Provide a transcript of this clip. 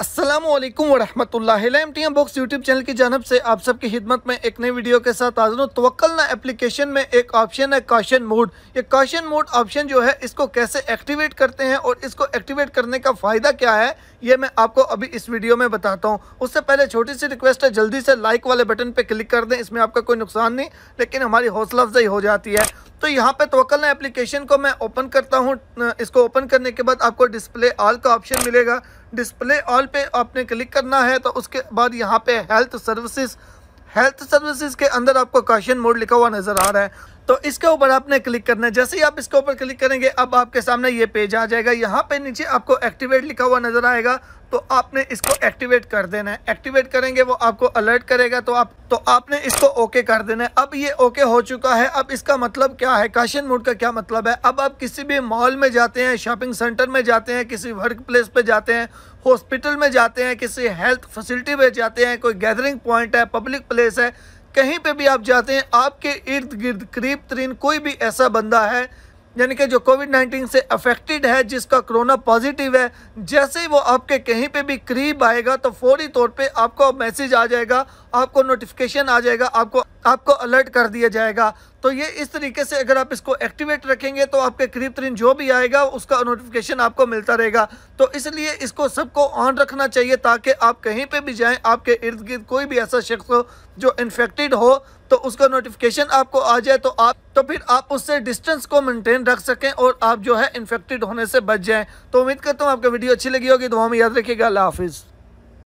असलम वरहमत M box YouTube channel की जानब से आप सबकी खिदमत में एक नई वीडियो के साथ हाजिर हूँ तोक्लना एप्लीकेशन में एक ऑप्शन है काशन मोड ये काशन मोड ऑप्शन जो है इसको कैसे एक्टिवेट करते हैं और इसको एक्टिवेट करने का फ़ायदा क्या है ये मैं आपको अभी इस वीडियो में बताता हूँ उससे पहले छोटी सी रिक्वेस्ट है जल्दी से लाइक वाले बटन पर क्लिक कर दें इसमें आपका कोई नुकसान नहीं लेकिन हमारी हौसला अफजाई हो जाती है तो यहाँ पे तोकल एप्लीकेशन को मैं ओपन करता हूँ इसको ओपन करने के बाद आपको डिस्प्ले ऑल का ऑप्शन मिलेगा डिस्प्ले ऑल पे आपने क्लिक करना है तो उसके बाद यहाँ पे हेल्थ सर्विसेज हेल्थ सर्विसेज के अंदर आपको काशन मोड लिखा हुआ नज़र आ रहा है तो इसके ऊपर आपने क्लिक करना है जैसे ही आप इसके ऊपर क्लिक करेंगे अब आपके सामने ये पेज आ जाएगा यहाँ पे नीचे आपको एक्टिवेट लिखा हुआ नज़र आएगा तो आपने इसको एक्टिवेट कर देना है एक्टिवेट करेंगे वो आपको अलर्ट करेगा तो आप तो आपने इसको ओके कर देना है अब ये ओके हो चुका है अब इसका मतलब क्या है काशन मोड का क्या मतलब है अब आप किसी भी मॉल में जाते हैं शॉपिंग सेंटर में जाते हैं किसी वर्क प्लेस पर जाते हैं हॉस्पिटल में जाते हैं किसी हेल्थ फैसिलिटी में जाते हैं कोई गैदरिंग पॉइंट है पब्लिक प्लेस है कहीं पे भी आप जाते हैं आपके इर्द गिर्द करीब तरीन कोई भी ऐसा बंदा है यानी कि जो कोविड नाइन्टीन से अफेक्टेड है जिसका कोरोना पॉजिटिव है जैसे ही वो आपके कहीं पे भी करीब आएगा तो फौरी तौर पे आपको मैसेज आ जाएगा आपको नोटिफिकेशन आ जाएगा आपको आपको अलर्ट कर दिया जाएगा तो ये इस तरीके से अगर आप इसको एक्टिवेट रखेंगे तो आपके करीब तरीन जो भी आएगा उसका नोटिफिकेशन आपको मिलता रहेगा तो इसलिए इसको सबको ऑन रखना चाहिए ताकि आप कहीं पे भी जाएं आपके इर्द गिर्द कोई भी ऐसा शख्स हो जो इन्फेक्टेड हो तो उसका नोटिफिकेशन आपको आ जाए तो आप तो फिर आप उससे डिस्टेंस को मेनटेन रख सकें और आप जो है इन्फेक्टेड होने से बच जाएँ तो उम्मीद करता हूँ आपको वीडियो अच्छी लगी होगी तो हम याद रखिएगा अल्लाह हाफिज़